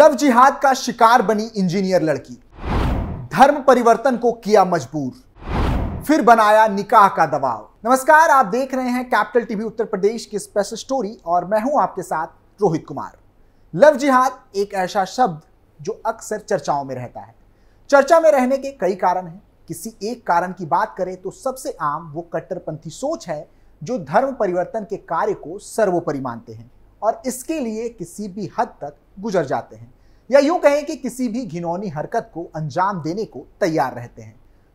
love जिहाद का शिकार बनी इंजीनियर लड़की धर्म परिवर्तन को किया मजबूर फिर बनाया निकाह का दबाव नमस्कार आप देख रहे हैं कैपिटल टीवी उत्तर प्रदेश की स्पेशल स्टोरी और मैं हूं आपके साथ रोहित कुमार लव जिहाद एक ऐसा शब्द जो अक्सर चर्चाओं में रहता है चर्चा में रहने के कई कारण हैं किसी एक कारण की बात करें तो सबसे आम वो कट्टरपंथी सोच है जो धर्म परिवर्तन के कार्य को सर्वोपरि मानते हैं और इसके लिए किसी भी हद तक गुजर जाते हैं या यूं कहें कि किसी भी घिनौनी हरकत को अंजाम देने को तैयार रहते हैं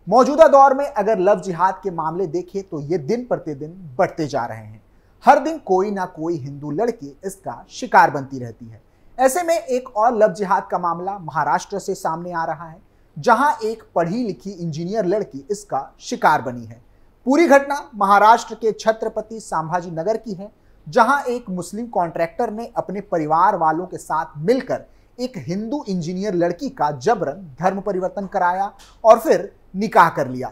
मौजूदा दौर में अगर लव जिहाद के मामले देखें तो ये दिन प्रतिदिन बढ़ते जा रहे हैं हर दिन कोई ना कोई हिंदू लड़की इसका शिकार बनती रहती है ऐसे में एक और लव जिहाद का मामला महाराष्ट्र से सामने आ रहा है जहां एक पढ़ी लिखी इंजीनियर लड़की इसका शिकार बनी है पूरी घटना महाराष्ट्र के छत्रपति संभाजी नगर की है जहां एक मुस्लिम कॉन्ट्रैक्टर ने अपने परिवार वालों के साथ मिलकर एक हिंदू इंजीनियर लड़की का जबरन धर्म परिवर्तन कराया और फिर निकाह कर लिया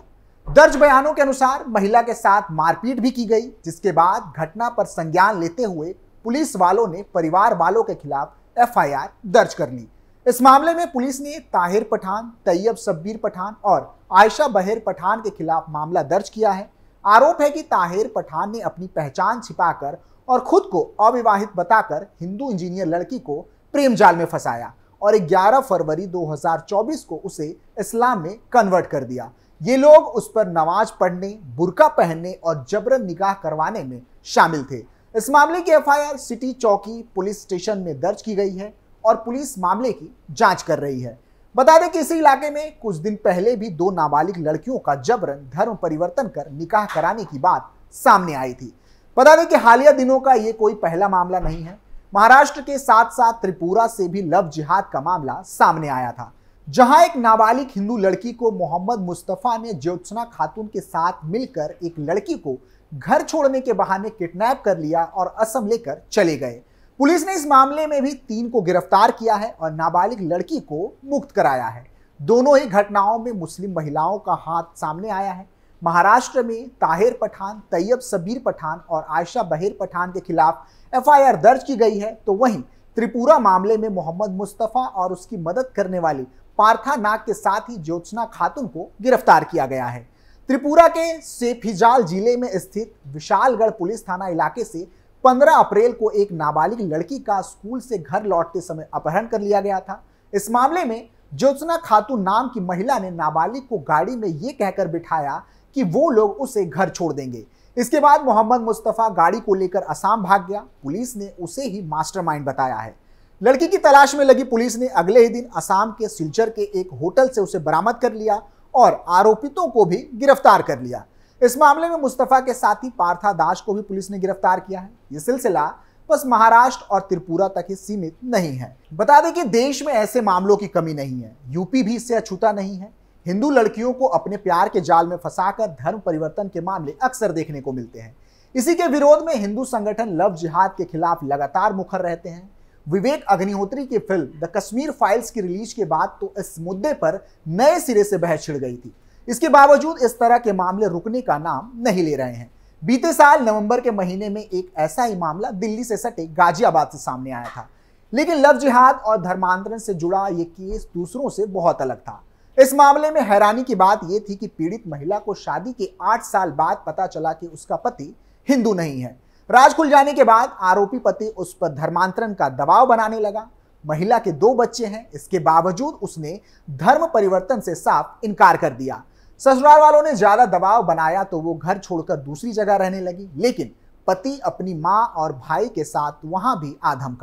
दर्ज बयानों के अनुसार महिला के साथ मारपीट भी की गई जिसके बाद घटना पर संज्ञान लेते हुए पुलिस वालों ने परिवार वालों के खिलाफ एफआईआर दर्ज कर ली इस मामले में पुलिस ने ताहिर पठान तैयब सब्बीर पठान और आयशा बहेर पठान के खिलाफ मामला दर्ज किया है आरोप है कि ताहिर पठान ने अपनी पहचान छिपाकर और खुद को अविवाहित बताकर हिंदू इंजीनियर लड़की को प्रेम जाल में फंसाया और 11 फरवरी 2024 को उसे इस्लाम में कन्वर्ट कर दिया ये लोग उस पर नमाज पढ़ने बुरका पहनने और जबरन निकाह करवाने में शामिल थे इस मामले की एफआईआर सिटी चौकी पुलिस स्टेशन में दर्ज की गई है और पुलिस मामले की जांच कर रही है बता दें कि इसी इलाके में कुछ दिन पहले भी दो नाबालिग लड़कियों का जबरन धर्म परिवर्तन कर निकाह कराने की बात सामने आई थी बता दें कि हालिया दिनों का ये कोई पहला मामला नहीं है महाराष्ट्र के साथ साथ त्रिपुरा से भी लव जिहाद का मामला सामने आया था जहां एक नाबालिग हिंदू लड़की को मोहम्मद मुस्तफ़ा ने ज्योत्सना खातून के साथ मिलकर एक लड़की को घर छोड़ने के बहाने किडनैप कर लिया और असम लेकर चले गए पुलिस ने इस मामले में भी तीन को गिरफ्तार किया है और नाबालिग लड़की को मुक्त कराया है दोनों ही घटनाओं में मुस्लिम महिलाओं का हाथ सामने आया है महाराष्ट्र में ताहिर पठान तैयब सबीर पठान और आयशा बहिर पठान के खिलाफ एफआईआर दर्ज की गई है तो वहीं त्रिपुरा मामले में मोहम्मद मुस्तफ़ा और उसकी मदद करने वाली पार्था नाग के साथ ही ज्योत्सना खातून को गिरफ्तार किया गया है त्रिपुरा के सेफिजाल जिले में स्थित विशालगढ़ पुलिस थाना इलाके से 15 अप्रैल को एक नाबालिग लड़की का स्कूल से घर लौटते समय अपहरण कर लिया गया था इस मामले में ज्योत्सना खातून नाम की महिला ने नाबालिग को गाड़ी में ये कहकर बिठाया कि वो लोग उसे घर छोड़ देंगे इसके बाद मोहम्मद मुस्तफ़ा गाड़ी को लेकर असम भाग गया पुलिस ने उसे ही मास्टरमाइंड बताया है लड़की की तलाश में लगी पुलिस ने अगले ही दिन असम के सिलचर के एक होटल से उसे बरामद कर लिया और आरोपितों को भी गिरफ्तार कर लिया इस मामले में मुस्तफ़ा के साथी पार्था दास को भी पुलिस ने गिरफ्तार किया है यह सिलसिला बस महाराष्ट्र और त्रिपुरा तक ही सीमित नहीं है बता दें कि देश में ऐसे मामलों की कमी नहीं है यूपी भी इससे अछूता नहीं है हिंदू लड़कियों को अपने प्यार के जाल में फंसाकर धर्म परिवर्तन के मामले अक्सर देखने को मिलते हैं इसी के विरोध में हिंदू संगठन लव जिहाद के खिलाफ लगातार मुखर रहते हैं विवेक अग्निहोत्री की फिल्म द कश्मीर फाइल्स की रिलीज के बाद तो इस मुद्दे पर नए सिरे से बहस छिड़ गई थी इसके बावजूद इस तरह के मामले रुकने का नाम नहीं ले रहे हैं बीते साल नवंबर के महीने में एक ऐसा ही मामला दिल्ली से सटे गाजियाबाद से सामने आया था लेकिन लव जिहाद और धर्मांतरण से जुड़ा ये केस दूसरों से बहुत अलग था इस मामले में हैरानी की बात यह थी कि पीड़ित महिला को शादी के आठ साल बाद पता चला कि उसका पति हिंदू नहीं है राज खुल जाने के बाद आरोपी पति उस पर धर्मांतरण का दबाव बनाने लगा महिला के दो बच्चे हैं इसके बावजूद उसने धर्म परिवर्तन से साफ इनकार कर दिया ससुराल वालों ने ज्यादा दबाव बनाया तो वो घर छोड़कर दूसरी जगह रहने लगी लेकिन पति अपनी माँ और भाई के साथ वहां भी आधम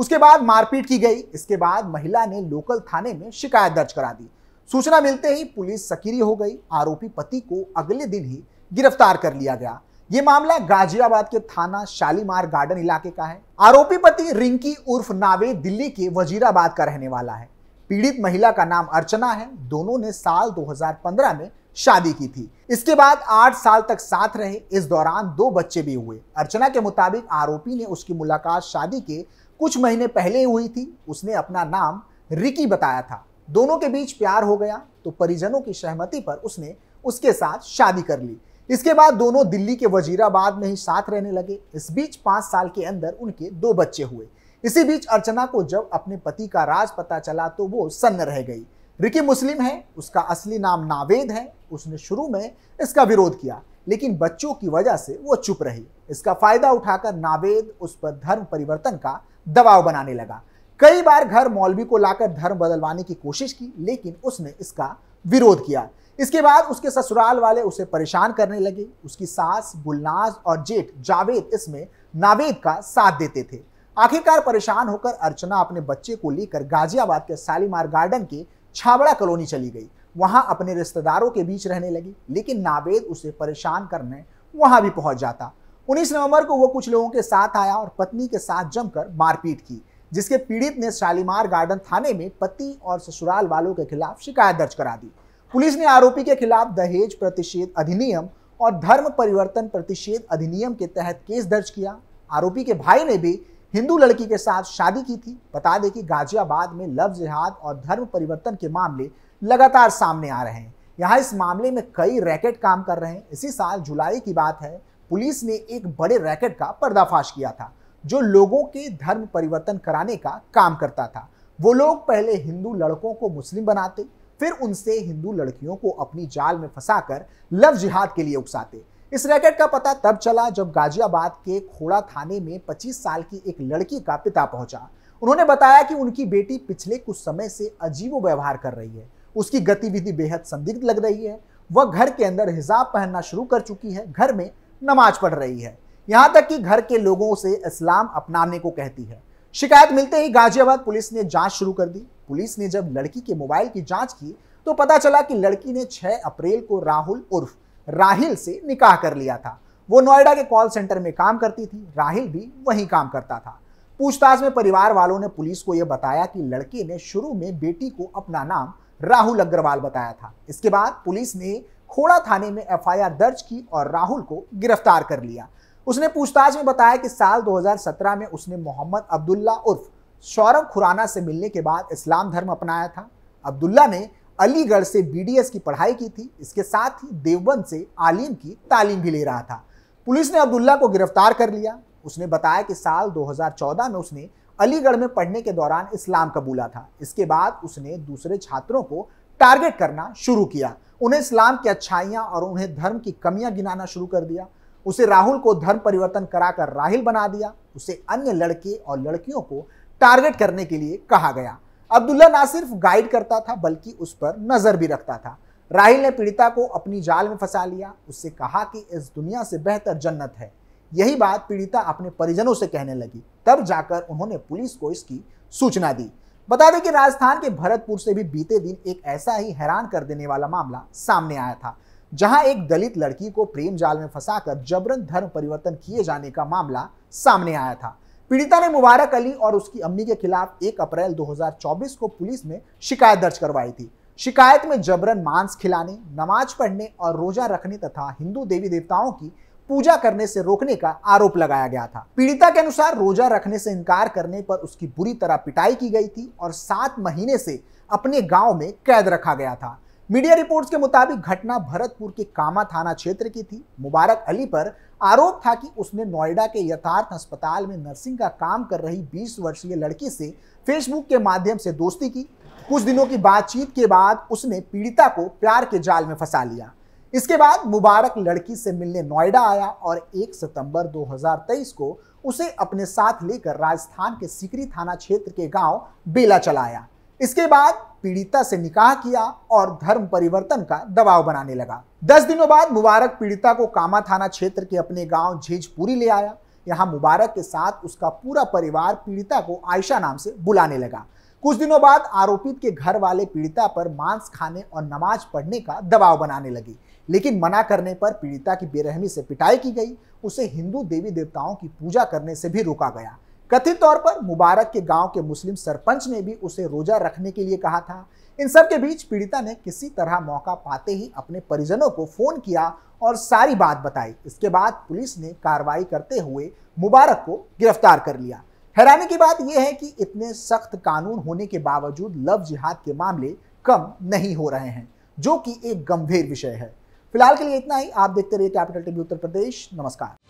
उसके बाद मारपीट की गई इसके बाद महिला ने लोकल थाने में शिकायत दर्ज करा दी सूचना मिलते ही पुलिस सक्रिय हो गई आरोपी पति को अगले दिन ही गिरफ्तार कर लिया गया ये मामला गाजियाबाद के थाना शालीमार गार्डन इलाके का है आरोपी पति रिंकी उर्फ नावे दिल्ली के वजीराबाद का रहने वाला है पीड़ित महिला का नाम अर्चना है दोनों ने साल 2015 में शादी की थी इसके बाद आठ साल तक साथ रहे इस दौरान दो बच्चे भी हुए अर्चना के मुताबिक आरोपी ने उसकी मुलाकात शादी के कुछ महीने पहले हुई थी उसने अपना नाम रिकी बताया था दोनों के बीच प्यार हो गया तो परिजनों की सहमति पर उसने उसके साथ शादी कर ली इसके बाद दोनों दिल्ली के वजीराबाद में ही साथ रहने लगे इस बीच पांच साल के अंदर उनके दो बच्चे हुए इसी बीच अर्चना को जब अपने पति का राज पता चला तो वो सन्न रह गई रिकी मुस्लिम है उसका असली नाम नावेद है उसने शुरू में इसका विरोध किया लेकिन बच्चों की वजह से वो चुप रही इसका फायदा उठाकर नावेद उस पर धर्म परिवर्तन का दबाव बनाने लगा कई बार घर मौलवी को लाकर धर्म बदलवाने की कोशिश की लेकिन उसने इसका विरोध किया इसके बाद उसके ससुराल वाले उसे परेशान करने लगे उसकी सास गुलनाज और जेठ जावेद इसमें नावेद का साथ देते थे आखिरकार परेशान होकर अर्चना अपने बच्चे को लेकर गाजियाबाद के सालीमार गार्डन के छाबड़ा कॉलोनी चली गई वहां अपने रिश्तेदारों के बीच रहने लगी लेकिन नावेद उसे परेशान करने वहां भी पहुंच जाता 19 नवंबर को वो कुछ लोगों के साथ आया और पत्नी के साथ जमकर मारपीट की जिसके पीड़ित ने शालीमार गार्डन थाने में पति और ससुराल वालों के खिलाफ शिकायत दर्ज करा दी पुलिस ने आरोपी के खिलाफ दहेज प्रतिषेध अधिनियम और धर्म परिवर्तन प्रतिषेध अधिनियम के तहत केस दर्ज किया आरोपी के भाई ने भी हिंदू लड़की के साथ शादी की थी बता दें कि गाजियाबाद में लव जिहाद और धर्म परिवर्तन के मामले लगातार सामने आ रहे हैं यहाँ इस मामले में कई रैकेट काम कर रहे हैं इसी साल जुलाई की बात है पुलिस ने एक बड़े रैकेट का पर्दाफाश किया था जो लोगों के धर्म परिवर्तन कराने का काम करता था वो लोग पहले हिंदू लड़कों को मुस्लिम बनाते फिर उनसे हिंदू लड़कियों को अपनी जाल में फंसाकर लव जिहाद के लिए उकसाते इस रैकेट का पता तब चला जब गाजियाबाद के खोड़ा थाने में 25 साल की एक लड़की का पिता पहुंचा उन्होंने बताया कि उनकी बेटी पिछले कुछ समय से अजीबो व्यवहार कर रही है उसकी गतिविधि बेहद संदिग्ध लग रही है वह घर के अंदर हिजाब पहनना शुरू कर चुकी है घर में नमाज पढ़ रही है यहां तक कि घर के लोगों से इस्लाम अपनाने को कहती है शिकायत मिलते ही गाजियाबाद पुलिस ने जांच शुरू कर दी पुलिस ने जब लड़की के मोबाइल की जांच की तो पता चला कि लड़की ने 6 अप्रैल को राहुल उर्फ राहिल से निकाह कर लिया था वो नोएडा के कॉल सेंटर में काम करती थी राहिल भी वही काम करता था पूछताछ में परिवार वालों ने पुलिस को यह बताया कि लड़के ने शुरू में बेटी को अपना नाम राहुल अग्रवाल बताया था इसके बाद पुलिस ने खोड़ा थाने में एफआईआर दर्ज की और राहुल को गिरफ्तार कर लिया उसने पूछताछ में बताया कि साल 2017 में उसने मोहम्मद अब्दुल्ला उर्फ सौरभ खुराना से मिलने के बाद इस्लाम धर्म अपनाया था अब्दुल्ला ने अलीगढ़ से बीडीएस की पढ़ाई की थी इसके साथ ही देवबंद से आलिम की तालीम भी ले रहा था पुलिस ने अब्दुल्ला को गिरफ्तार कर लिया उसने बताया कि साल 2014 में उसने अलीगढ़ में पढ़ने के दौरान इस्लाम कबूला था इसके बाद उसने दूसरे छात्रों को टारगेट करना शुरू किया उन्हें इस्लाम की अच्छाइयाँ और उन्हें धर्म की कमियां गिनाना शुरू कर दिया उसे राहुल को धर्म परिवर्तन कराकर राहिल बना दिया उसे अन्य लड़के और लड़कियों को टारगेट करने के लिए कहा गया अब्दुल्ला ना सिर्फ गाइड करता था बल्कि उस पर नजर भी रखता था राहिल ने पीड़िता को अपनी जाल में फंसा लिया उससे कहा कि इस दुनिया से बेहतर जन्नत है यही बात पीड़िता अपने परिजनों से कहने लगी तब जाकर उन्होंने पुलिस को इसकी सूचना दी बता दें कि राजस्थान के भरतपुर से भी बीते दिन एक ऐसा ही हैरान कर देने वाला मामला सामने आया था जहां एक दलित लड़की को प्रेम जाल में फंसाकर जबरन धर्म परिवर्तन किए जाने का मामला सामने आया था पीड़िता ने मुबारक अली और उसकी अम्मी के खिलाफ 1 अप्रैल 2024 को पुलिस में शिकायत दर्ज करवाई थी शिकायत में जबरन मांस खिलाने नमाज पढ़ने और रोजा रखने तथा हिंदू देवी देवताओं की पूजा करने से रोकने का आरोप लगाया गया था पीड़िता के अनुसार रोजा रखने से इनकार करने पर उसकी बुरी तरह पिटाई की गई थी और सात महीने से अपने गांव में कैद रखा गया था मीडिया रिपोर्ट्स के मुताबिक घटना भरतपुर के कामा थाना क्षेत्र की थी मुबारक अली पर आरोप था कि उसने नोएडा के यथार्थ अस्पताल में नर्सिंग का काम कर रही 20 वर्षीय लड़की से फेसबुक के माध्यम से दोस्ती की कुछ दिनों की बातचीत के बाद उसने पीड़िता को प्यार के जाल में फंसा लिया इसके बाद मुबारक लड़की से मिलने नोएडा आया और 1 सितंबर 2023 को उसे अपने साथ लेकर राजस्थान के सिकरी थाना क्षेत्र के गांव बेला चलाया इसके बाद पीड़िता से निकाह किया और धर्म परिवर्तन का दबाव बनाने लगा दस दिनों बाद मुबारक पीड़िता को कामा थाना क्षेत्र के अपने गांव झेजपुरी ले आया यहां मुबारक के साथ उसका पूरा परिवार पीड़िता को आयशा नाम से बुलाने लगा कुछ दिनों बाद आरोपित के घर वाले पीड़िता पर मांस खाने और नमाज पढ़ने का दबाव बनाने लगे लेकिन मना करने पर पीड़िता की बेरहमी से पिटाई की गई उसे हिंदू देवी देवताओं की पूजा करने से भी रोका गया कथित तौर पर मुबारक के गांव के मुस्लिम सरपंच ने भी उसे रोजा रखने के लिए कहा था इन सब के बीच पीड़िता ने किसी तरह मौका पाते ही अपने परिजनों को फोन किया और सारी बात बताई इसके बाद पुलिस ने कार्रवाई करते हुए मुबारक को गिरफ्तार कर लिया हैरानी की बात यह है कि इतने सख्त कानून होने के बावजूद लव जिहाद के मामले कम नहीं हो रहे हैं जो कि एक गंभीर विषय है फिलहाल के लिए इतना ही आप देखते रहिए कैपिटल टीवी उत्तर प्रदेश नमस्कार